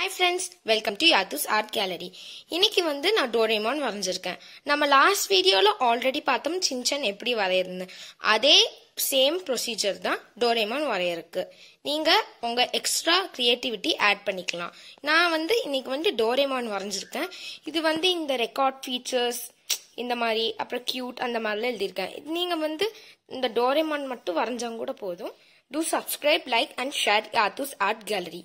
hi friends welcome to Yathu's art gallery இன்னைக்கு வந்து நான் டோரேமான் வரைஞ்சிருக்கேன் நம்ம லாஸ்ட் வீடியோவில் ஆல்ரெடி பார்த்தோம் சின்சன் எப்படி வரையிருந்தேன் அதே சேம் ப்ரொசீஜர் தான் டோரேமான் வரையறக்கு நீங்கள் உங்கள் எக்ஸ்ட்ரா க்ரியேட்டிவிட்டி ஆட் பண்ணிக்கலாம் நான் வந்து இன்னைக்கு வந்து டோரேமான் வரைஞ்சிருக்கேன் இது வந்து இந்த ரெக்கார்ட் ஃபீச்சர்ஸ் இந்த மாதிரி அப்புறம் க்யூட் அந்த மாதிரிலாம் எழுதியிருக்கேன் நீங்கள் வந்து இந்த டோரேமான் மட்டும் வரைஞ்சவங்க கூட போதும் do subscribe like and share Yathu's art gallery